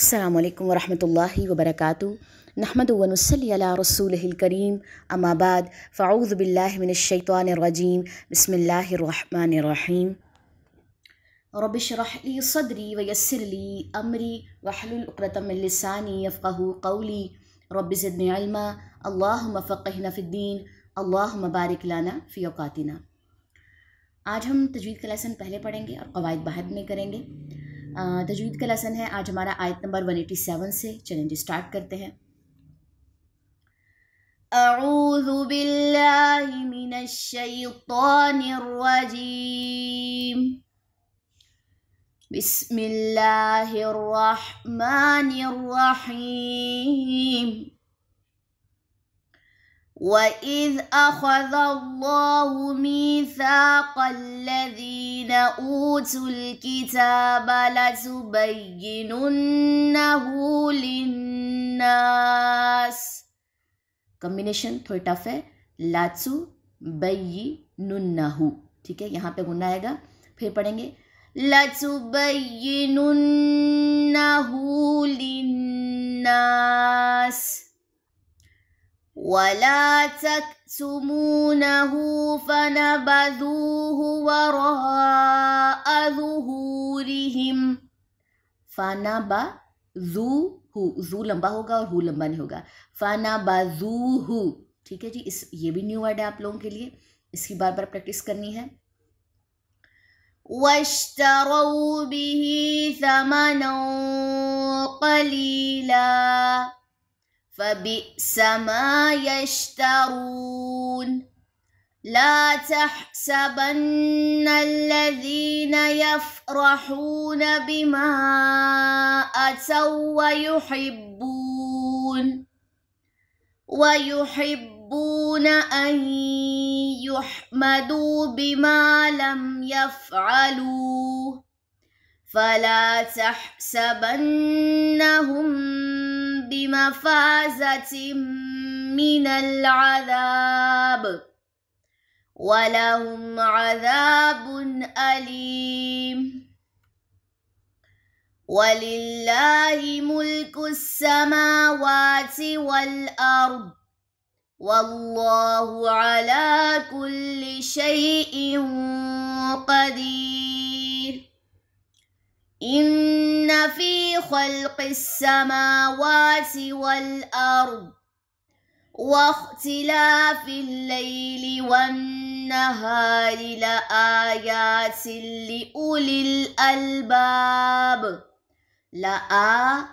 السلام علیکم ورحمۃ اللہ وبرکاتہ نحمد ونسلی علی رسول الکریم اما بعد فاعوذ باللہ من الشیطان الرجیم بسم اللہ الرحمن الرحیم رب اشرح ربرحِ صدری ویسر یَّ امری واحلل عقدۃ من لسانی یفقهوا قولی رب زدنی علما اللهم فقهنا مفقنف الدین اللهم بارک لنا فی اوقاتنا آج ہم تجوید کا لیسن پہلے پڑھیں گے اور قواعد بحد میں کریں گے تجوید کا لیسن ہے آج ہمارا آیت نمبر 187 سے چلیں جی سٹارٹ کرتے ہیں اعوذ باللہ من الشیطان الرجیم بسم اللہ الرحمن الرحیم وَإِذْ أَخَذَ اللَّهُ مِيثَاقَ الَّذِينَ أُوتُوا الْكِتَابَ لَتُبَيِّنُنَّهُ لِلنَّاسِ کمبینیشن تھوڑی ٹف ہے لاتسو بئی ننہو ٹھیک ہے یہاں پہ گنہ آئے گا پھر پڑھیں گے لاتسو بئی ننہو لِلنَّاسِ ولا تكتمونه فنبذوه وراء ظهورهم فنبذوه ذو لمبا ہوگا اور ہو لمبا نہیں ہوگا فنبذوه ٹھیک ہے جی اس یہ بھی نیو ورڈ ہے آپ لوگوں کے لیے اس کی بار بار پریکٹس کرنی ہے وَاشْتَرَوْ بِهِ ثَمَنًا قَلِيلًا فبئس ما يشترون لا تحسبن الذين يفرحون بما أتوا ويحبون ويحبون أن يحمدوا بما لم يفعلوا فلا تحسبنهم بمفازة من العذاب ولهم عذاب أليم ولله ملك السماوات والأرض والله على كل شيء قدير إن في خلق السماوات والأرض واختلاف الليل والنهار لآيات لأولي الألباب لآيا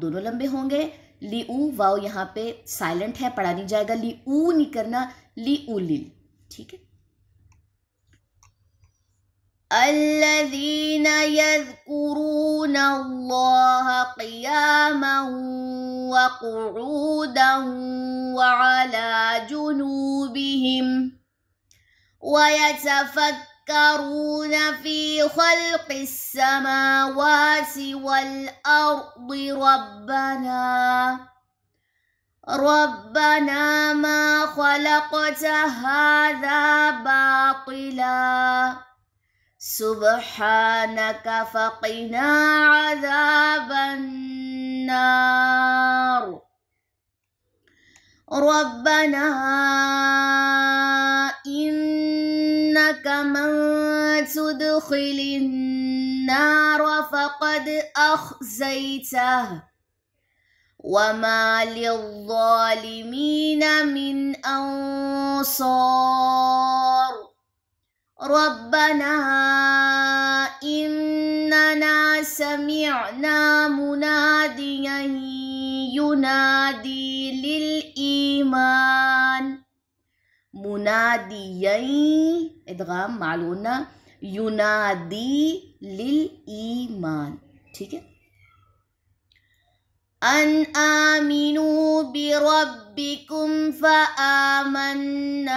दोनों लंबे होंगे ली ऊ वाओ यहाँ पे साइलेंट है पढ़ा नहीं जाएगा ली ऊ नहीं करना ली ऊ लिल ठीक है الذين يذكرون الله قياما وقعودا وعلى جنوبهم ويتفكرون في خلق السماوات والأرض ربنا ربنا ما خلقت هذا باطلاً سبحانك فقنا عذاب النار ربنا إنك من تدخل النار فقد أخزيته وما للظالمين من أنصار ربنا إننا سمعنا مناديا ينادي للإيمان مناديا إدغام معلونا ينادي للإيمان أن آمنوا بربكم فآمنا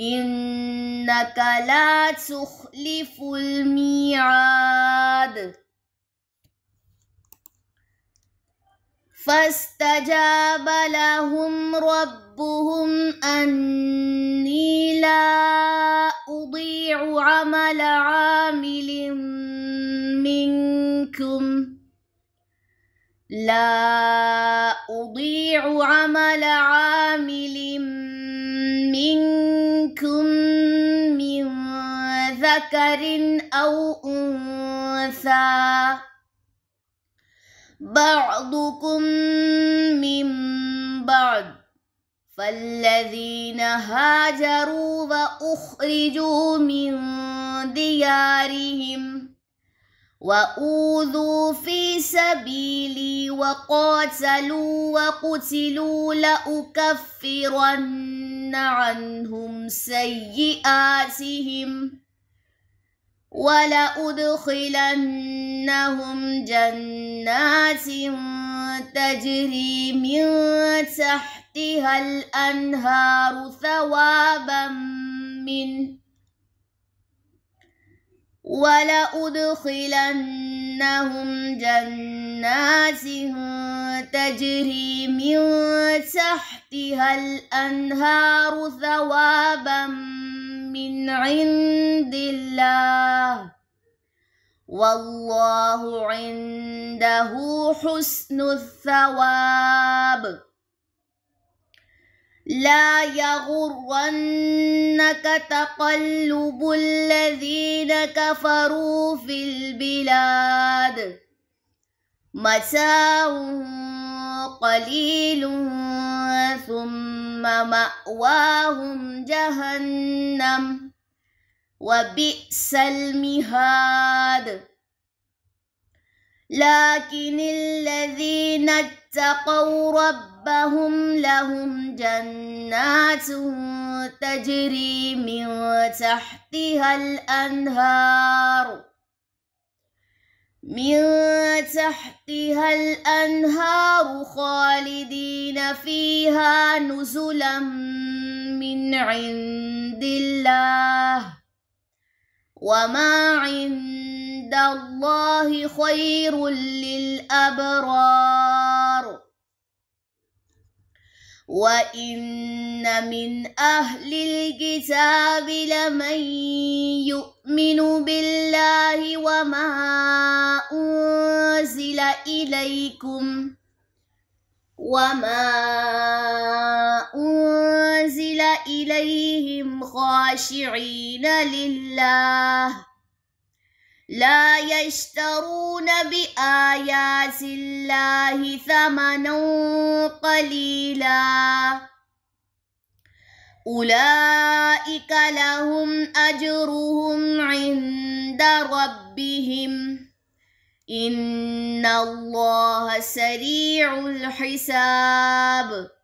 إنك لا تخلف الميعاد فاستجاب لهم ربهم أني لا أضيع عمل عامل منكم لا أضيع عمل عامل ذكر أو أنثى بعضكم من بعض فالذين هاجروا وأخرجوا من ديارهم وأوذوا في سبيلي وقاتلوا وقتلوا لأكفرن عنهم سيئاتهم ولأدخلنهم جنات تجري من تحتها الأنهار ثوابا من ولأدخلنهم جنات تجري من تحتها الأنهار ثوابا من من عند الله والله عنده حسن الثواب لا يغرنك تقلب الذين كفروا في البلاد متاع قليل ثم ثم مأواهم جهنم وبئس المهاد لكن الذين اتقوا ربهم لهم جنات تجري من تحتها الأنهار من تحتها الأنهار خالدين فيها نزلا من عند الله وما عند الله خير للأبرار وإن من أهل الكتاب لمن يؤمن بالله وما أنزل إليكم وما أنزل إليهم خاشعين لله لا يشترون بآيات الله ثمنا قليلا أولئك لهم أجرهم عند ربهم إن الله سريع الحساب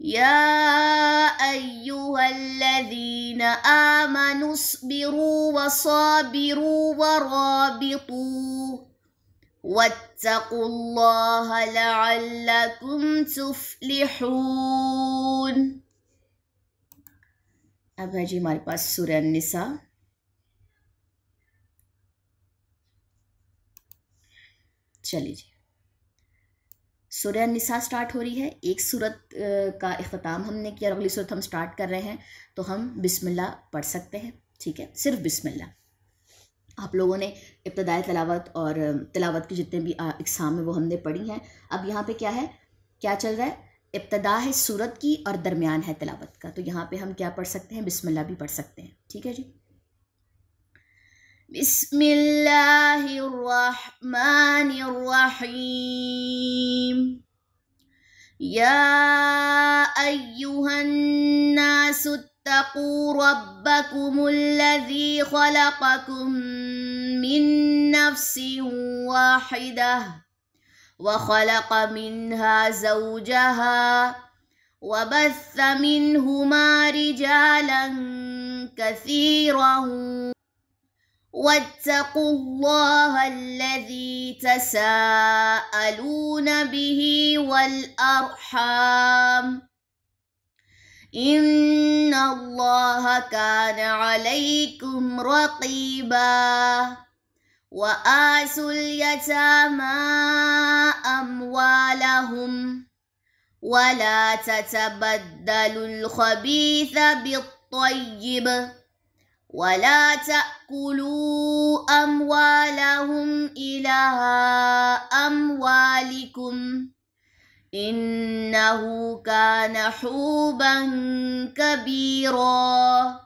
يا أيها الذين آمنوا اصبروا وصابروا ورابطوا واتقوا الله لعلكم تفلحون अब है जी हमारे पास चलिए سورہ نساء سٹارٹ ہو رہی ہے ایک صورت کا اختتام ہم نے کیا اور اگلی صورت ہم سٹارٹ کر رہے ہیں تو ہم بسم اللہ پڑھ سکتے ہیں ٹھیک ہے صرف بسم اللہ آپ لوگوں نے ابتدائی تلاوت اور تلاوت کی جتنے بھی اقسام ہیں وہ ہم نے پڑھی ہیں اب یہاں پہ کیا ہے کیا چل رہا ہے ابتدا ہے صورت کی اور درمیان ہے تلاوت کا تو یہاں پہ ہم کیا پڑھ سکتے ہیں بسم اللہ بھی پڑھ سکتے ہیں ٹھیک ہے جی بسم الله الرحمن الرحيم يا أيها الناس اتقوا ربكم الذي خلقكم من نفس واحدة وخلق منها زوجها وبث منهما رجالا كثيرا واتقوا الله الذي تساءلون به والأرحام إن الله كان عليكم رقيبا وآسوا اليتامى أموالهم ولا تتبدلوا الخبيث بالطيب ولا تأكلوا أموالهم إلى أموالكم إنه كان حوبا كبيرا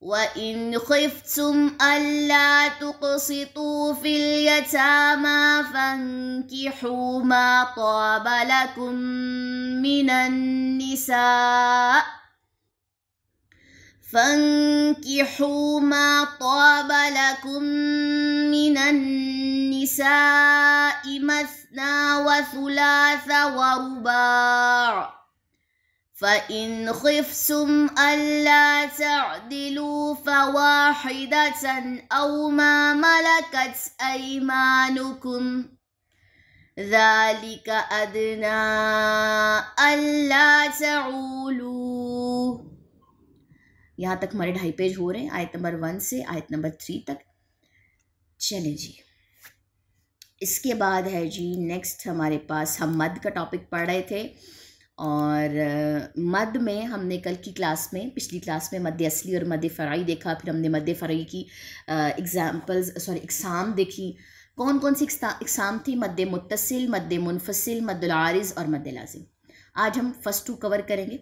وإن خفتم ألا تقسطوا في اليتامى فانكحوا ما طاب لكم من النساء فانكحوا ما طاب لكم من النساء مثنى وثلاث ورباع فإن خفتم ألا تعدلوا فواحدة أو ما ملكت أيمانكم ذلك أدنى ألا تعولوا یہاں تک ہمارے ڈھائی پیج ہو رہے ہیں آیت نمبر ون سے آیت نمبر تھری تک چلیں جی اس کے بعد ہے جی نیکسٹ ہمارے پاس ہم مد کا ٹاپک پڑھ رہے تھے اور مد میں ہم نے کل کی کلاس میں پچھلی کلاس میں مد اصلی اور مد فرعی دیکھا پھر ہم نے مد فرعی کی اگزامپلز سوری اقسام دیکھی کون کون سی اقسام تھی مد متصل مد منفصل مد العارض اور مد لازم آج ہم فسٹ ٹو کور کریں گے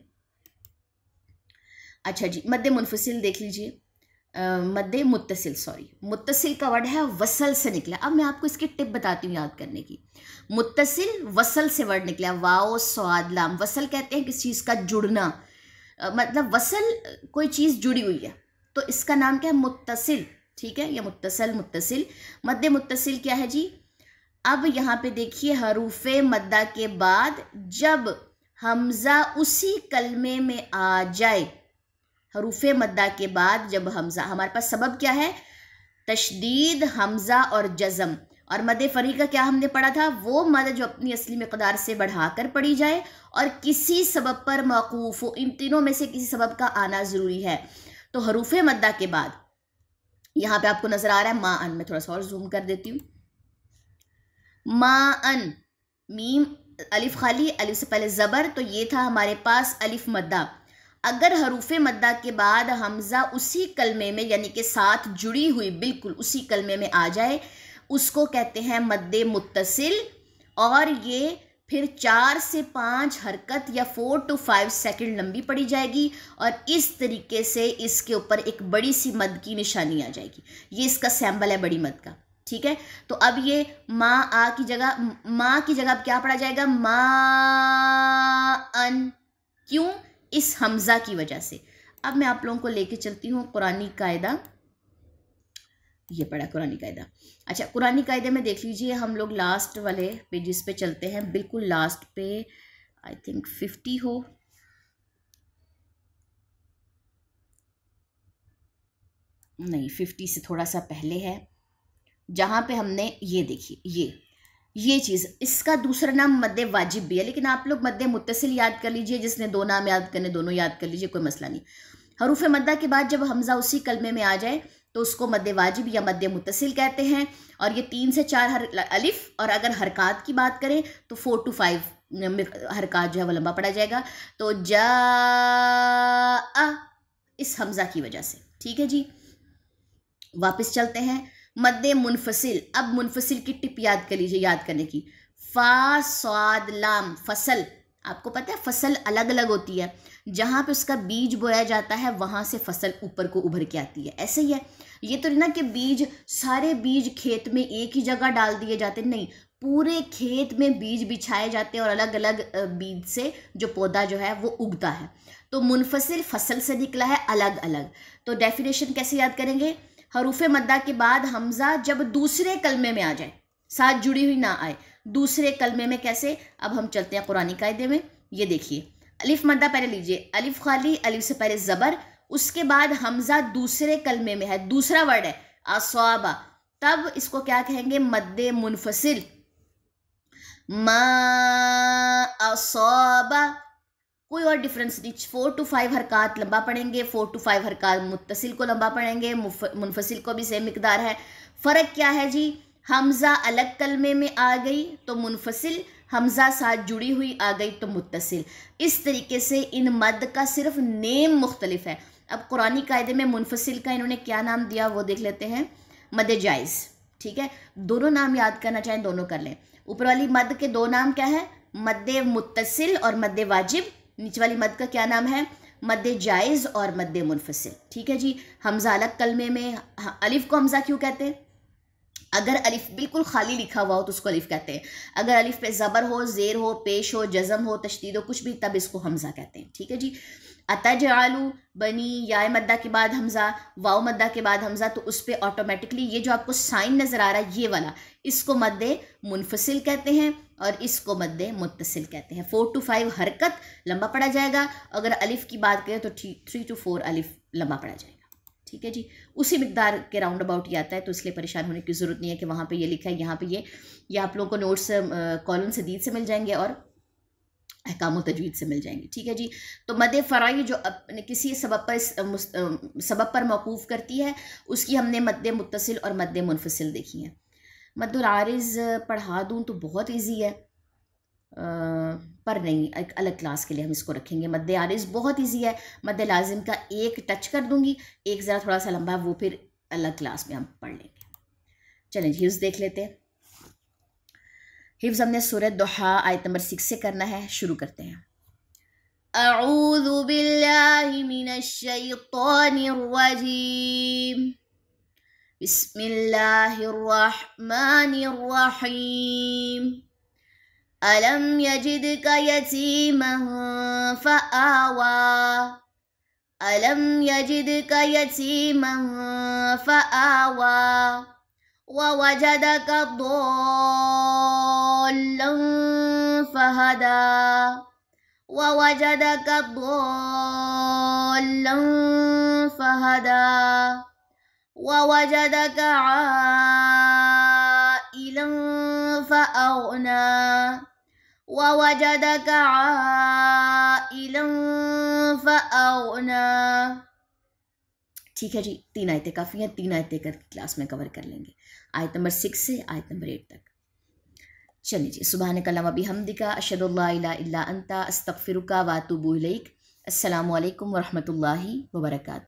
اچھا جی مد منفصل دیکھ لیجئے مد متصل سوری متصل کا ورڈ ہے وصل سے نکلا اب میں آپ کو اس کی ٹپ بتاتی ہوں یاد کرنے کی متصل وصل سے ورڈ نکلا واؤ سواد لام وصل کہتے ہیں کس چیز کا جڑنا مطلب وصل کوئی چیز جڑی ہوئی ہے تو اس کا نام کیا ہے متصل ٹھیک ہے یا متصل متصل مد متصل کیا ہے جی اب یہاں پہ دیکھیے حروف مدہ کے بعد جب حمزہ اسی کلمے میں آ جائے حروف مدہ کے بعد جب حمزہ ہمارے پاس سبب کیا ہے تشدید حمزہ اور جزم اور مد فری کا کیا ہم نے پڑھا تھا وہ مد جو اپنی اصلی مقدار سے بڑھا کر پڑھی جائے اور کسی سبب پر موقوف ہو ان تینوں میں سے کسی سبب کا آنا ضروری ہے تو حروف مدہ کے بعد یہاں پہ آپ کو نظر آ رہا ہے ما ان میں تھوڑا سا اور زوم کر دیتی ہوں ما ان میم الف خالی الف سے پہلے زبر تو یہ تھا ہمارے پاس الف مدہ اگر حروف مدہ کے بعد حمزہ اسی کلمے میں یعنی کہ ساتھ جڑی ہوئی بالکل اسی کلمے میں آ جائے اس کو کہتے ہیں مد متصل اور یہ پھر چار سے پانچ حرکت یا فور ٹو فائیو سیکنڈ لمبی پڑی جائے گی اور اس طریقے سے اس کے اوپر ایک بڑی سی مد کی نشانی آ جائے گی یہ اس کا سیمبل ہے بڑی مد کا ٹھیک ہے تو اب یہ ماں آ کی جگہ ماں کی جگہ اب کیا پڑا جائے گا ماں ان کیوں اس حمزہ کی وجہ سے اب میں آپ لوگوں کو لے کے چلتی ہوں قرآن قاعدہ یہ پڑا قرآن اچھا قرآن میں دیکھ لیجئے ہم لوگ لاسٹ والے پیجز پہ چلتے ہیں بالکل لاسٹ پہ آئی تھنک ففٹی ہو نہیں ففٹی سے تھوڑا سا پہلے ہے جہاں پہ ہم نے یہ دیکھی یہ یہ چیز اس کا دوسرا نام مد واجب بھی ہے لیکن آپ لوگ مد متصل یاد کر لیجئے جس نے دو نام یاد کرنے دونوں یاد کر لیجئے کوئی مسئلہ نہیں حروف مدہ کے بعد جب حمزہ اسی کلمے میں آ جائے تو اس کو مد واجب یا مد متصل کہتے ہیں اور یہ تین سے چار الف اور اگر حرکات کی بات کریں تو فور ٹو فائیو حرکات جو ہے وہ لمبا پڑا جائے گا تو جا اس حمزہ کی وجہ سے ٹھیک ہے جی واپس چلتے ہیں مد منفصل اب منفصل کی ٹپ یاد کر لیجیے یاد کرنے کی فا سواد لام فصل آپ کو پتہ ہے فصل الگ الگ ہوتی ہے جہاں پہ اس کا بیج بویا جاتا ہے وہاں سے فصل اوپر کو ابھر کے آتی ہے ایسے ہی ہے یہ تو نہیں نا کہ بیج سارے بیج کھیت میں ایک ہی جگہ ڈال دیے جاتے نہیں پورے کھیت میں بیج بچھائے جاتے ہیں اور الگ الگ بیج سے جو پودا جو ہے وہ اگتا ہے تو منفصل فصل سے نکلا ہے الگ الگ تو ڈیفینیشن کیسے یاد کریں گے حروف مدہ کے بعد حمزہ جب دوسرے کلمے میں آ جائے ساتھ جڑی ہوئی نہ آئے دوسرے کلمے میں کیسے اب ہم چلتے ہیں قرآن قاعدے میں یہ دیکھیے الف مدہ پہلے لیجئے الف خالی الف سے پہلے زبر اس کے بعد حمزہ دوسرے کلمے میں ہے دوسرا ورڈ ہے اصوابہ تب اس کو کیا کہیں گے مد منفصل ما اصوابہ کوئی اور نہیں فور ٹو فائیو حرکات لمبا پڑیں گے فور ٹو فائیو حرکات متصل کو لمبا پڑیں گے منفصل کو بھی سیم مقدار ہے فرق کیا ہے جی حمزہ الگ کلمے میں آ گئی تو منفصل حمزہ ساتھ جڑی ہوئی آ گئی تو متصل اس طریقے سے ان مد کا صرف نیم مختلف ہے اب قرآن قاعدے میں منفصل کا انہوں نے کیا نام دیا وہ دیکھ لیتے ہیں مد جائز ٹھیک ہے دونوں نام یاد کرنا چاہیں دونوں کر لیں اوپر والی مد کے دو نام کیا ہے مد متصل اور مد واجب نیچے والی مد کا کیا نام ہے مد جائز اور مد منفصل ٹھیک ہے جی حمزہ الگ کلمے میں الف کو حمزہ کیوں کہتے ہیں اگر الف بالکل خالی لکھا ہوا ہو تو اس کو الف کہتے ہیں اگر الف پہ زبر ہو زیر ہو پیش ہو جزم ہو تشدید ہو کچھ بھی تب اس کو حمزہ کہتے ہیں ٹھیک ہے جی اتجعلو بنی یا مدہ کے بعد حمزہ واؤ مدہ کے بعد حمزہ تو اس پہ آٹومیٹکلی یہ جو آپ کو سائن نظر آ رہا ہے یہ والا اس کو مد منفصل کہتے ہیں اور اس کو مد متصل کہتے ہیں فور ٹو فائیو حرکت لمبا پڑا جائے گا اگر الف کی بات کریں تو تھری ٹو فور الف لمبا پڑا جائے گا ٹھیک ہے جی اسی مقدار کے راؤنڈ اباؤٹ یہ آتا ہے تو اس لیے پریشان ہونے کی ضرورت نہیں ہے کہ وہاں پہ یہ لکھا ہے یہاں پہ یہ آپ لوگوں کو نوٹس کالون سدید سے مل جائیں گے اور احکام و تجوید سے مل جائیں گے ٹھیک ہے جی تو مد فرائی جو اپنے یعنی کسی سبب پر سبب پر موقوف کرتی ہے اس کی ہم نے مد متصل اور مد منفصل دیکھی ہیں مد العارض پڑھا دوں تو بہت ایزی ہے پر نہیں ایک الگ کلاس کے لیے ہم اس کو رکھیں گے مد عارض بہت ایزی ہے مد لازم کا ایک ٹچ کر دوں گی ایک ذرا تھوڑا سا لمبا وہ پھر الگ کلاس میں ہم پڑھ لیں گے چلیں جی اس دیکھ لیتے ہیں حفظ ہم نے سورہ دوحا آیت نمبر سکس سے کرنا ہے شروع کرتے ہیں اعوذ باللہ من الشیطان الرجیم بسم اللہ الرحمن الرحیم الم یجدک یتیما فآوا الم یجدک یتیما فآوا ووجدك ضالا فهدى ووجدك ضالا فهدى ووجدك عائلا فأغنى ووجدك عائلا فأغنى ٹھیک ہے جی تین آیتیں کافی ہیں تین آیتیں کر کلاس میں کور کر لیں گے آیت نمبر سکس سے آیت نمبر ایٹ تک چلیے جی صبح کلام ابھی ہمدیکہ اشد اللہ اللہ انتا استغفرکا واتوبو علیک السلام علیکم ورحمۃ اللہ وبرکاتہ